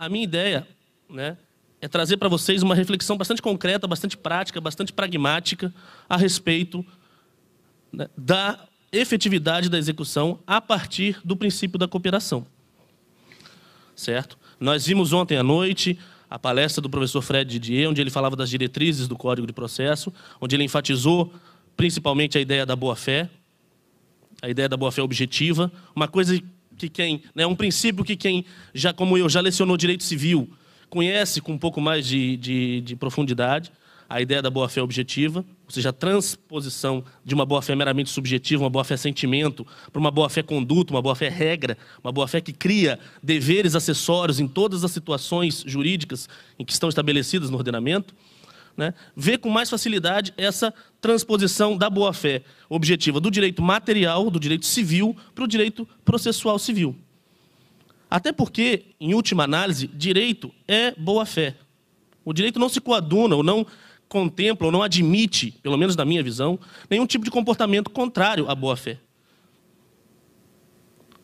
A minha ideia né, é trazer para vocês uma reflexão bastante concreta, bastante prática, bastante pragmática a respeito né, da efetividade da execução a partir do princípio da cooperação. Certo? Nós vimos ontem à noite a palestra do professor Fred Didier, onde ele falava das diretrizes do Código de Processo, onde ele enfatizou principalmente a ideia da boa-fé, a ideia da boa-fé objetiva, uma coisa que quem, né, um princípio que quem já, como eu, já lecionou direito civil, conhece com um pouco mais de, de, de profundidade, a ideia da boa-fé objetiva, ou seja, a transposição de uma boa-fé meramente subjetiva, uma boa-fé sentimento, para uma boa-fé conduta, uma boa-fé regra, uma boa-fé que cria deveres acessórios em todas as situações jurídicas em que estão estabelecidas no ordenamento né, vê com mais facilidade essa transposição da boa-fé objetiva do direito material, do direito civil, para o direito processual civil. Até porque, em última análise, direito é boa-fé. O direito não se coaduna ou não contempla ou não admite, pelo menos na minha visão, nenhum tipo de comportamento contrário à boa-fé.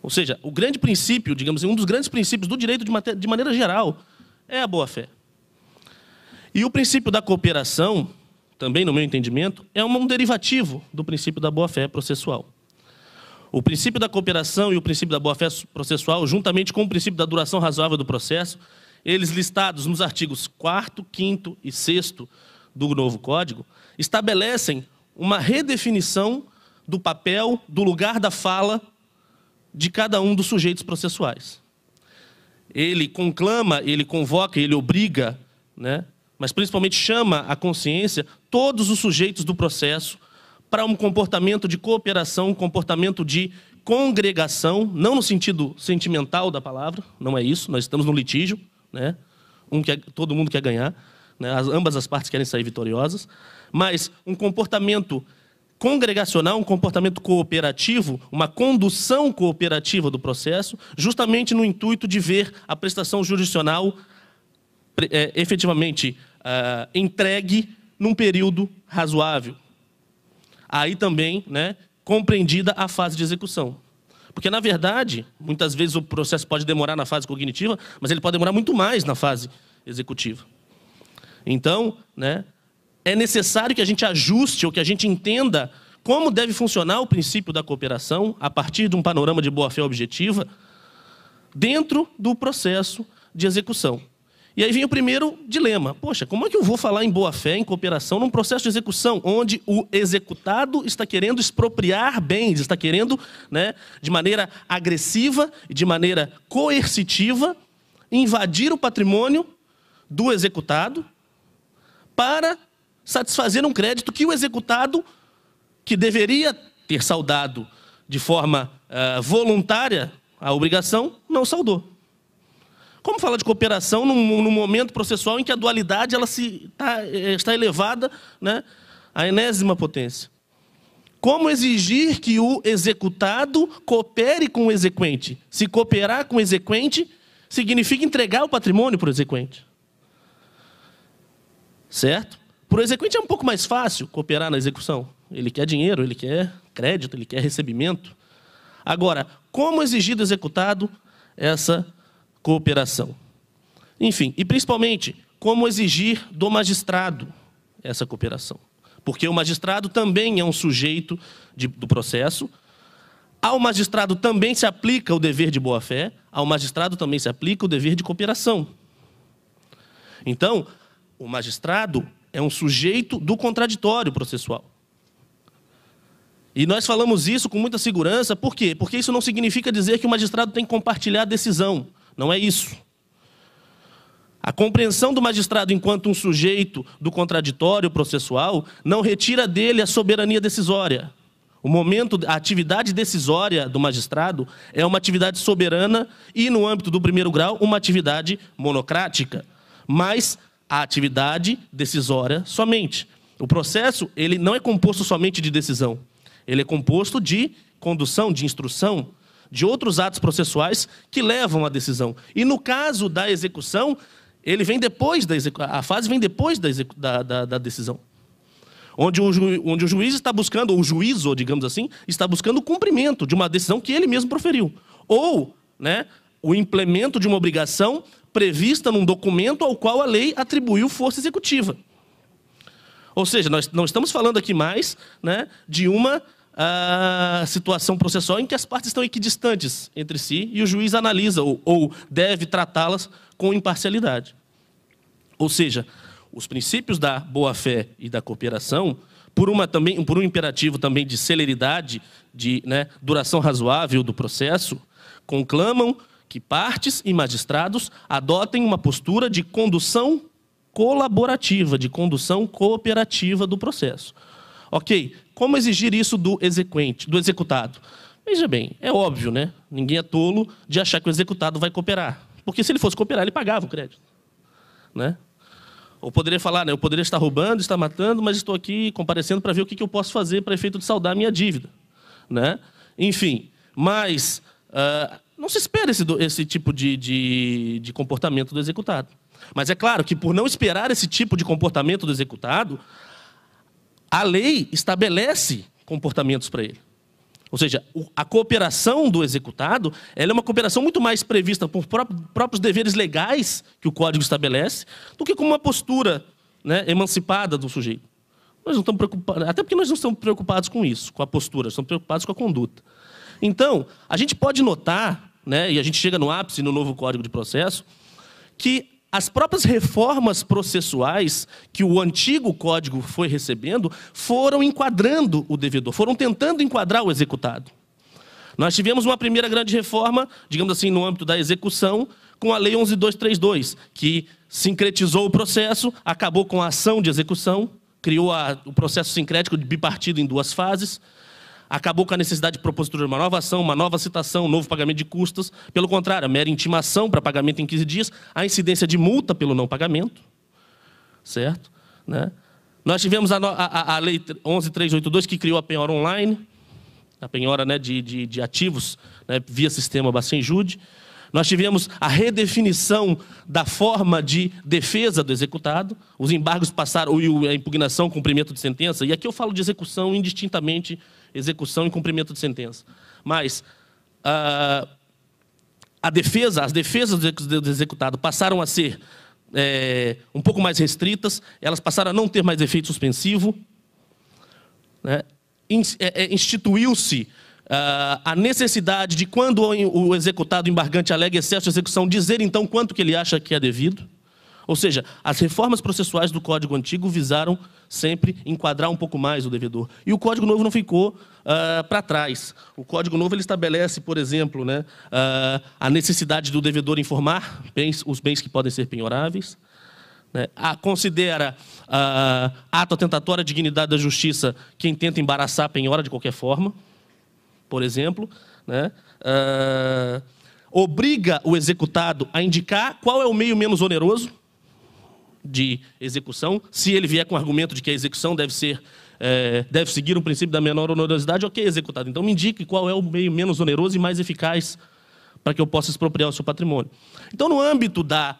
Ou seja, o grande princípio, digamos assim, um dos grandes princípios do direito de, de maneira geral é a boa-fé. E o princípio da cooperação, também no meu entendimento, é um derivativo do princípio da boa-fé processual. O princípio da cooperação e o princípio da boa-fé processual, juntamente com o princípio da duração razoável do processo, eles listados nos artigos 4, 5 e 6 do novo Código, estabelecem uma redefinição do papel, do lugar da fala de cada um dos sujeitos processuais. Ele conclama, ele convoca, ele obriga né, mas principalmente chama a consciência todos os sujeitos do processo para um comportamento de cooperação, um comportamento de congregação, não no sentido sentimental da palavra, não é isso, nós estamos no litígio, né? um que todo mundo quer ganhar, né? as, ambas as partes querem sair vitoriosas, mas um comportamento congregacional, um comportamento cooperativo, uma condução cooperativa do processo, justamente no intuito de ver a prestação jurisdicional é, efetivamente uh, entregue num período razoável. Aí também, né, compreendida a fase de execução. Porque, na verdade, muitas vezes o processo pode demorar na fase cognitiva, mas ele pode demorar muito mais na fase executiva. Então, né, é necessário que a gente ajuste ou que a gente entenda como deve funcionar o princípio da cooperação a partir de um panorama de boa-fé objetiva dentro do processo de execução. E aí vem o primeiro dilema. Poxa, como é que eu vou falar em boa fé, em cooperação, num processo de execução onde o executado está querendo expropriar bens, está querendo, né, de maneira agressiva e de maneira coercitiva, invadir o patrimônio do executado para satisfazer um crédito que o executado, que deveria ter saudado de forma uh, voluntária a obrigação, não saudou. Como falar de cooperação num, num momento processual em que a dualidade ela se, tá, é, está elevada né, à enésima potência? Como exigir que o executado coopere com o exequente? Se cooperar com o exequente, significa entregar o patrimônio para o exequente. Certo? Para o exequente é um pouco mais fácil cooperar na execução. Ele quer dinheiro, ele quer crédito, ele quer recebimento. Agora, como exigir do executado essa cooperação. Enfim, e principalmente, como exigir do magistrado essa cooperação. Porque o magistrado também é um sujeito de, do processo. Ao magistrado também se aplica o dever de boa-fé, ao magistrado também se aplica o dever de cooperação. Então, o magistrado é um sujeito do contraditório processual. E nós falamos isso com muita segurança, por quê? Porque isso não significa dizer que o magistrado tem que compartilhar a decisão. Não é isso. A compreensão do magistrado enquanto um sujeito do contraditório processual não retira dele a soberania decisória. O momento, a atividade decisória do magistrado é uma atividade soberana e, no âmbito do primeiro grau, uma atividade monocrática. Mas a atividade decisória somente. O processo ele não é composto somente de decisão. Ele é composto de condução, de instrução, de outros atos processuais que levam à decisão. E no caso da execução, ele vem depois da a fase vem depois da, execu... da, da, da decisão. Onde o, ju... onde o juiz está buscando, ou o juízo, digamos assim, está buscando o cumprimento de uma decisão que ele mesmo proferiu. Ou né, o implemento de uma obrigação prevista num documento ao qual a lei atribuiu força executiva. Ou seja, nós não estamos falando aqui mais né, de uma a situação processual em que as partes estão equidistantes entre si e o juiz analisa ou, ou deve tratá-las com imparcialidade. Ou seja, os princípios da boa-fé e da cooperação, por, uma, também, por um imperativo também de celeridade, de né, duração razoável do processo, conclamam que partes e magistrados adotem uma postura de condução colaborativa, de condução cooperativa do processo. Ok, como exigir isso do exequente, do executado? Veja bem, é óbvio, né? Ninguém é tolo de achar que o executado vai cooperar. Porque se ele fosse cooperar, ele pagava o crédito. Né? Ou poderia falar, né? Eu poderia estar roubando, estar matando, mas estou aqui comparecendo para ver o que, eu posso fazer para efeito de saldar a minha dívida. Né? Enfim, mas uh, não se espera esse, esse tipo de, de, de comportamento do executado. Mas é claro que por não esperar esse tipo de comportamento do executado, a lei estabelece comportamentos para ele. Ou seja, a cooperação do executado é uma cooperação muito mais prevista por próprios deveres legais que o código estabelece do que como uma postura né, emancipada do sujeito. Nós não estamos preocupados, até porque nós não estamos preocupados com isso, com a postura, estamos preocupados com a conduta. Então, a gente pode notar, né, e a gente chega no ápice no novo Código de Processo, que as próprias reformas processuais que o antigo código foi recebendo foram enquadrando o devedor, foram tentando enquadrar o executado. Nós tivemos uma primeira grande reforma, digamos assim, no âmbito da execução, com a Lei 11.232, que sincretizou o processo, acabou com a ação de execução, criou a, o processo sincrético de bipartido em duas fases, acabou com a necessidade de propositura de uma nova ação, uma nova citação, um novo pagamento de custas. Pelo contrário, a mera intimação para pagamento em 15 dias, a incidência de multa pelo não pagamento, certo? Né? Nós tivemos a, a, a Lei 11.382, que criou a penhora online, a penhora né, de, de, de ativos né, via sistema Bacen Jude. Nós tivemos a redefinição da forma de defesa do executado, os embargos passaram, e a impugnação, cumprimento de sentença, e aqui eu falo de execução indistintamente, execução e cumprimento de sentença. Mas a, ah, a defesa, as defesas do executado passaram a ser é, um pouco mais restritas, elas passaram a não ter mais efeito suspensivo, né? É, é, instituiu-se Uh, a necessidade de quando o executado embargante alega excesso de execução, dizer então quanto que ele acha que é devido. Ou seja, as reformas processuais do Código Antigo visaram sempre enquadrar um pouco mais o devedor. E o Código Novo não ficou uh, ah, para trás. O Código Novo ele estabelece, por exemplo, né, uh, a necessidade do devedor informar bens, os bens que podem ser penhoráveis. Né? A, considera uh, ato atentatório à dignidade da justiça quem tenta embaraçar a penhora de qualquer forma por exemplo, né? Uh, obriga o executado a indicar qual é o meio menos oneroso de execução, se ele vier com o argumento de que a execução deve ser é, deve seguir o princípio da menor onerosidade, ok, executado. Então me indique qual é o meio menos oneroso e mais eficaz para que eu possa expropriar o seu patrimônio. Então, no âmbito da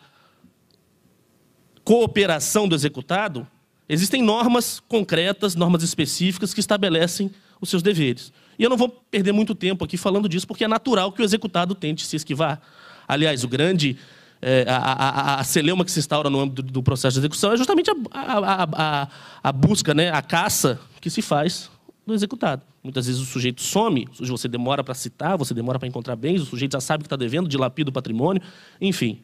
cooperação do executado, existem normas concretas, normas específicas que estabelecem os seus deveres. E eu não vou perder muito tempo aqui falando disso, porque é natural que o executado tente se esquivar. Aliás, o grande. É, a, a, a, celeuma que se instaura no âmbito do processo de execução é justamente a, a busca, né, a caça que se faz do executado. Muitas vezes o sujeito some, você demora para citar, você demora para encontrar bens, o sujeito já sabe que está devendo, dilapida o patrimônio, enfim.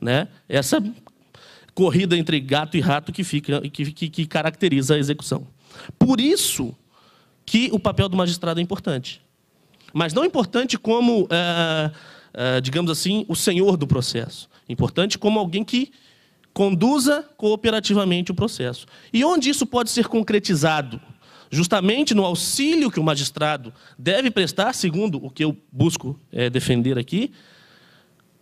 Né? Essa corrida entre gato e rato que, fica, que, que, que caracteriza a execução. Por isso que o papel do magistrado é importante. Mas não importante como, é, é, digamos assim, o senhor do processo. Importante como alguém que conduza cooperativamente o processo. E onde isso pode ser concretizado? Justamente no auxílio que o magistrado deve prestar, segundo o que eu busco é, defender aqui,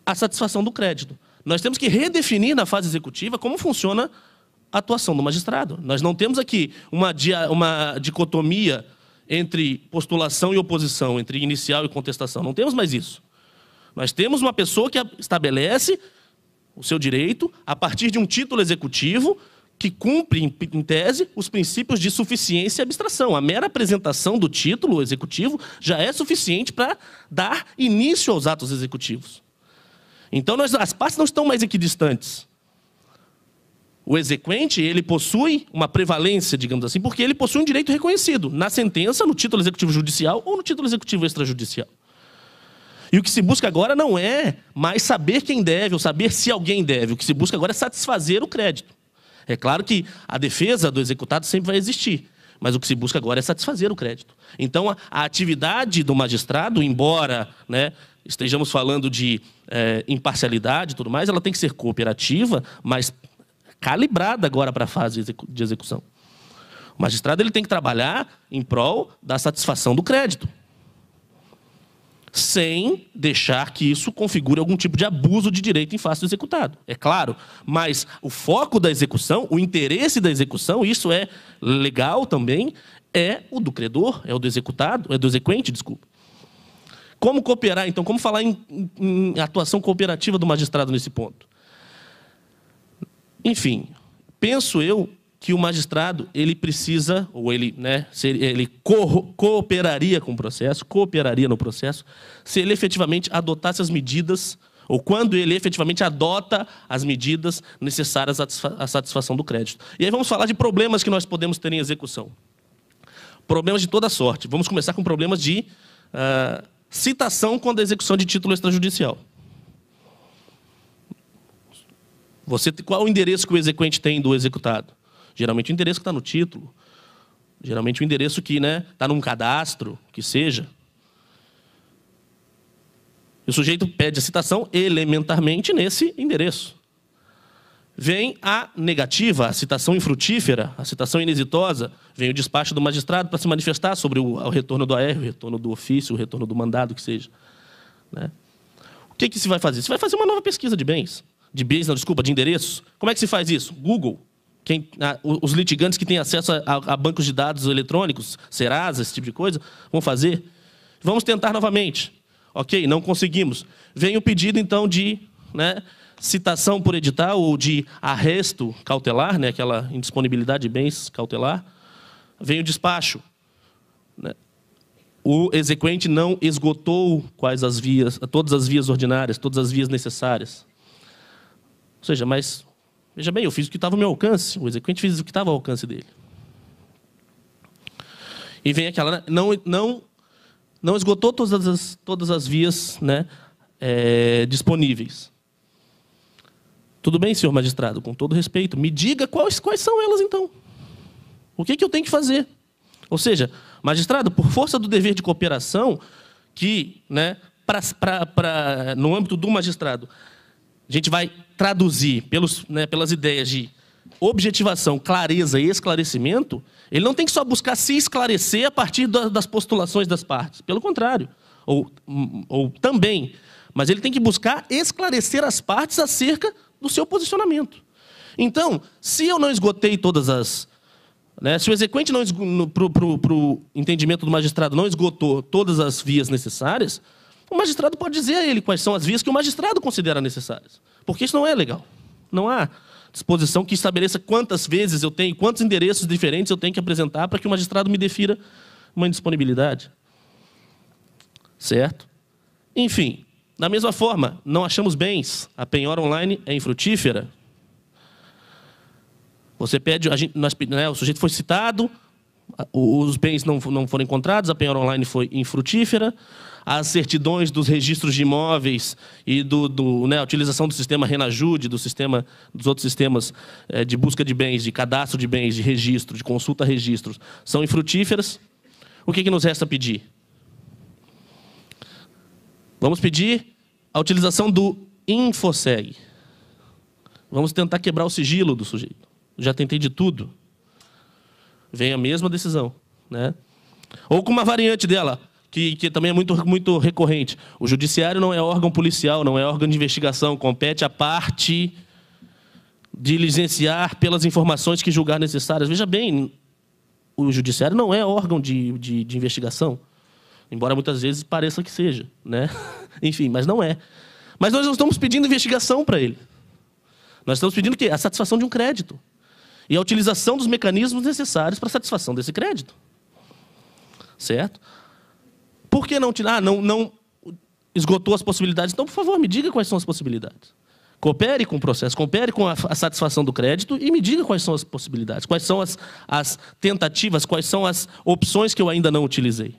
a satisfação do crédito. Nós temos que redefinir na fase executiva como funciona atuação do magistrado. Nós não temos aqui uma, dia, uma dicotomia entre postulação e oposição, entre inicial e contestação. Não temos mais isso. Nós temos uma pessoa que estabelece o seu direito a partir de um título executivo que cumpre, em tese, os princípios de suficiência e abstração. A mera apresentação do título executivo já é suficiente para dar início aos atos executivos. Então, nós, as partes não estão mais equidistantes o exequente, ele possui uma prevalência, digamos assim, porque ele possui um direito reconhecido na sentença, no título executivo judicial ou no título executivo extrajudicial. E o que se busca agora não é mais saber quem deve ou saber se alguém deve. O que se busca agora é satisfazer o crédito. É claro que a defesa do executado sempre vai existir, mas o que se busca agora é satisfazer o crédito. Então, a, a atividade do magistrado, embora né, estejamos falando de é, imparcialidade e tudo mais, ela tem que ser cooperativa, mas calibrada agora para a fase de execução. O magistrado ele tem que trabalhar em prol da satisfação do crédito, sem deixar que isso configure algum tipo de abuso de direito em face do executado. É claro, mas o foco da execução, o interesse da execução, isso é legal também, é o do credor, é o do executado, é do exequente, desculpa. Como cooperar, então, como falar em, em atuação cooperativa do magistrado nesse ponto? Enfim, penso eu que o magistrado ele precisa ou ele, né, ele co cooperaria com o processo, cooperaria no processo, se ele efetivamente adotasse as medidas ou quando ele efetivamente adota as medidas necessárias à satisfação do crédito. E aí vamos falar de problemas que nós podemos ter em execução. Problemas de toda sorte. Vamos começar com problemas de uh, citação quando a execução de título extrajudicial. Você, qual o endereço que o exequente tem do executado? Geralmente o endereço que está no título. Geralmente o endereço que está né, tá num cadastro, que seja. E o sujeito pede a citação elementarmente nesse endereço. Vem a negativa, a citação infrutífera, a citação inexitosa, vem o despacho do magistrado para se manifestar sobre o, o retorno do AR, o retorno do ofício, o retorno do mandado, que seja. Né? O que, que se vai fazer? Se vai fazer uma nova pesquisa de bens de bens, não, desculpa, de endereços. Como é que se faz isso? Google. Quem, a, os litigantes que têm acesso a, a, bancos de dados eletrônicos, Serasa, esse tipo de coisa, vão fazer. Vamos tentar novamente. Ok, não conseguimos. Vem o pedido, então, de né, citação por edital ou de arresto cautelar, né, aquela indisponibilidade de bens cautelar. Vem o despacho. Né? O exequente não esgotou quais as vias, todas as vias ordinárias, todas as vias necessárias. Ou seja, mas, veja bem, eu fiz o que estava ao meu alcance, o executante fez o que estava ao alcance dele. E vem aquela, né, não, não, não esgotou todas as, todas as vias né, é, disponíveis. Tudo bem, senhor magistrado, com todo respeito, me diga quais, quais são elas então. O que, é que eu tenho que fazer? Ou seja, magistrado, por força do dever de cooperação, que, né, pra, pra, pra, no âmbito do magistrado, a gente vai traduzir pelos, né, pelas ideias de objetivação, clareza e esclarecimento, ele não tem que só buscar se esclarecer a partir das postulações das partes. Pelo contrário, ou, ou também, mas ele tem que buscar esclarecer as partes acerca do seu posicionamento. Então, se eu não esgotei todas as. Né, se o exequente não para o entendimento do magistrado não esgotou todas as vias necessárias, o magistrado pode dizer a ele quais são as vias que o magistrado considera necessárias. Porque isso não é legal. Não há disposição que estabeleça quantas vezes eu tenho, quantos endereços diferentes eu tenho que apresentar para que o magistrado me defira uma indisponibilidade. Certo? Enfim, da mesma forma, não achamos bens. A penhora online é infrutífera. Você pede, gente, nós, né, o sujeito foi citado, os bens não, não foram encontrados, a penhora online foi infrutífera as certidões dos registros de imóveis e do, do né, a utilização do sistema Renajude, do sistema, dos outros sistemas é, de busca de bens, de cadastro de bens, de registro, de consulta a registros, são infrutíferas, o que, que nos resta pedir? Vamos pedir a utilização do InfoSeg. Vamos tentar quebrar o sigilo do sujeito. Já tentei de tudo. Vem a mesma decisão. Né? Ou com uma variante dela que, que também é muito, muito recorrente. O judiciário não é órgão policial, não é órgão de investigação, compete à parte diligenciar pelas informações que julgar necessárias. Veja bem, o judiciário não é órgão de, de, de investigação, embora muitas vezes pareça que seja, né? Enfim, mas não é. Mas nós não estamos pedindo investigação para ele. Nós estamos pedindo o quê? A satisfação de um crédito. E a utilização dos mecanismos necessários para a satisfação desse crédito. Certo? Por que não tirar? Ah, não, não esgotou as possibilidades. Então, por favor, me diga quais são as possibilidades. Coopere com o processo, coopere com a, a satisfação do crédito e me diga quais são as possibilidades, quais são as, as tentativas, quais são as opções que eu ainda não utilizei.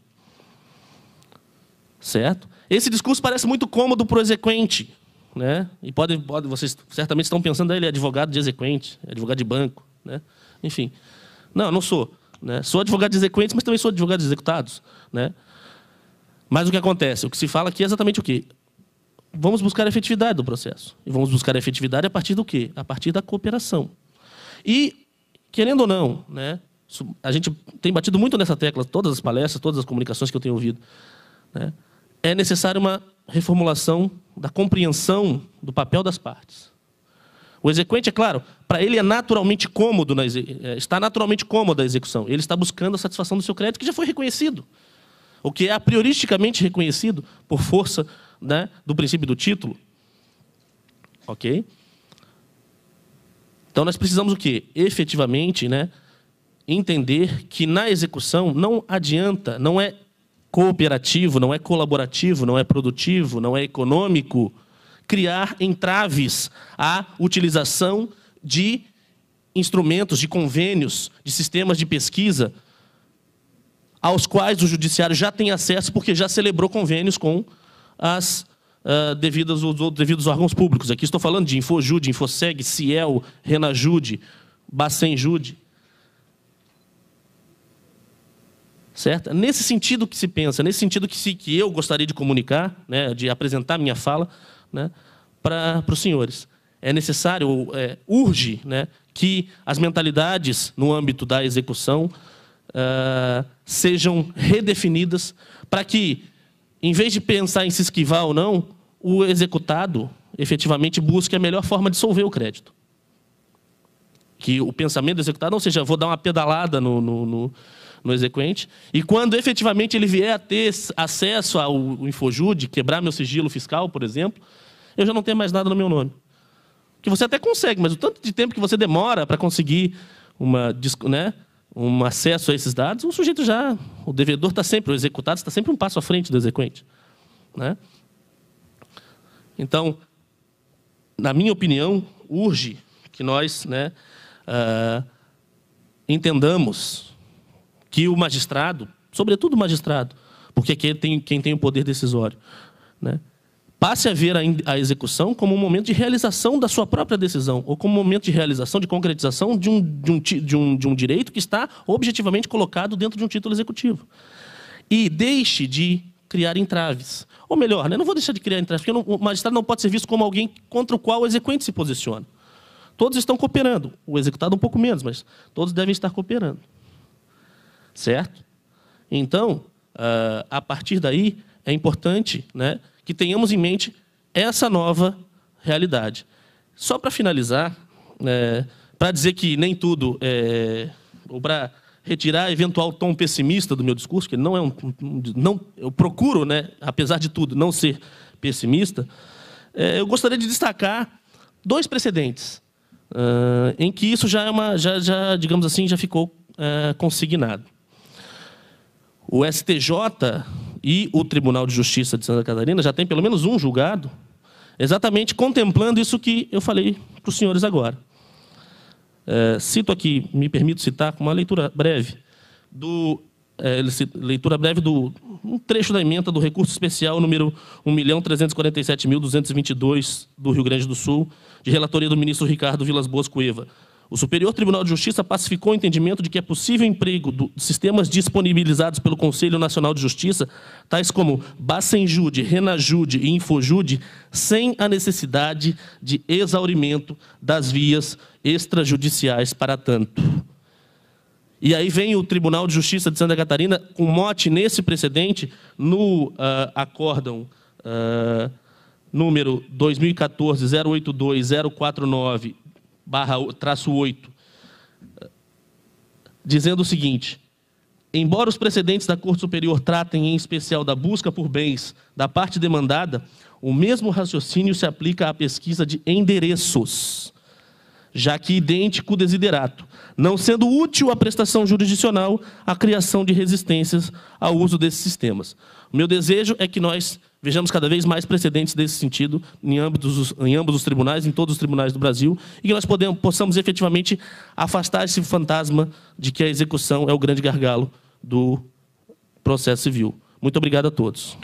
Certo? Esse discurso parece muito cômodo para o exequente. Né? E pode, pode, vocês certamente estão pensando, ah, ele é advogado de exequente, é advogado de banco. Né? Enfim. Não, não sou. Né? Sou advogado de exequentes, mas também sou advogado de executados. Né? Mas o que acontece? O que se fala aqui é exatamente o quê? Vamos buscar a efetividade do processo. E vamos buscar a efetividade a partir do quê? A partir da cooperação. E, querendo ou não, né, a gente tem batido muito nessa tecla, todas as palestras, todas as comunicações que eu tenho ouvido. Né, é necessária uma reformulação da compreensão do papel das partes. O exequente, é claro, para ele é naturalmente cômodo, na, é, está naturalmente cômodo a execução. Ele está buscando a satisfação do seu crédito, que já foi reconhecido o que é a prioristicamente reconhecido por força né, do princípio do título. Ok? Então nós precisamos o quê? Efetivamente, né, entender que na execução não adianta, não é cooperativo, não é colaborativo, não é produtivo, não é econômico criar entraves à utilização de instrumentos, de convênios, de sistemas de pesquisa aos quais o judiciário já tem acesso porque já celebrou convênios com as uh, devidas, os, devidos órgãos públicos. Aqui estou falando de Infojude, Infoseg, Ciel, Renajude, Bacenjude. Certo? É nesse sentido que se pensa, é nesse sentido que, se, que eu gostaria de comunicar, né, de apresentar minha fala né, para os senhores. É necessário, é, urge né, que as mentalidades no âmbito da execução uh, sejam redefinidas, para que, em vez de pensar em se esquivar ou não, o executado efetivamente busque a melhor forma de solver o crédito. Que o pensamento do executado, ou seja, vou dar uma pedalada no, no, no, no exequente, e quando efetivamente ele vier a ter acesso ao Infojude, quebrar meu sigilo fiscal, por exemplo, eu já não tenho mais nada no meu nome. Que você até consegue, mas o tanto de tempo que você demora para conseguir uma, né, um acesso a esses dados, o sujeito já, o devedor está sempre, o executado está sempre um passo à frente do exequente. Né? Então, na minha opinião, urge que nós né, uh, entendamos que o magistrado, sobretudo o magistrado, porque aqui é tem, quem tem o poder decisório, né, passe a ver a, execução como um momento de realização da sua própria decisão, ou como um momento de realização, de concretização de um, de um, de um, de um direito que está objetivamente colocado dentro de um título executivo. E deixe de criar entraves. Ou melhor, né, não vou deixar de criar entraves, porque não, o magistrado não pode ser visto como alguém contra o qual o exequente se posiciona. Todos estão cooperando, o executado um pouco menos, mas todos devem estar cooperando. Certo? Então, uh, a partir daí, é importante né, que tenhamos em mente essa nova realidade. Só para finalizar, é, para dizer que nem tudo, é, ou para retirar eventual tom pessimista do meu discurso, que não é um, não, eu procuro, né, apesar de tudo, não ser pessimista, é, eu gostaria de destacar dois precedentes uh, em que isso já é uma, já, já digamos assim, já ficou uh, consignado. O STJ e o Tribunal de Justiça de Santa Catarina já tem pelo menos um julgado, exatamente contemplando isso que eu falei para os senhores agora. É, cito aqui, me permito citar, com uma leitura breve, do, é, leitura breve do um trecho da emenda do recurso especial número 1.347.222 do Rio Grande do Sul, de relatoria do ministro Ricardo Vilas Boas Cueva, o Superior Tribunal de Justiça pacificou o entendimento de que é possível emprego de sistemas disponibilizados pelo Conselho Nacional de Justiça, tais como Bacenjude, Renajude e Infojude, sem a necessidade de exaurimento das vias extrajudiciais para tanto. E aí vem o Tribunal de Justiça de Santa Catarina com mote nesse precedente no uh, acórdão uh, número 2014-082-049 barra traço 8, dizendo o seguinte: Embora os precedentes da Corte Superior tratem em especial da busca por bens da parte demandada, o mesmo raciocínio se aplica à pesquisa de endereços já que idêntico desiderato, não sendo útil à prestação jurisdicional a criação de resistências ao uso desses sistemas. O meu desejo é que nós vejamos cada vez mais precedentes desse sentido em, ambos, em ambos os tribunais, em todos os tribunais do Brasil, e que nós podemos, possamos efetivamente afastar esse fantasma de que a execução é o grande gargalo do processo civil. Muito obrigado a todos.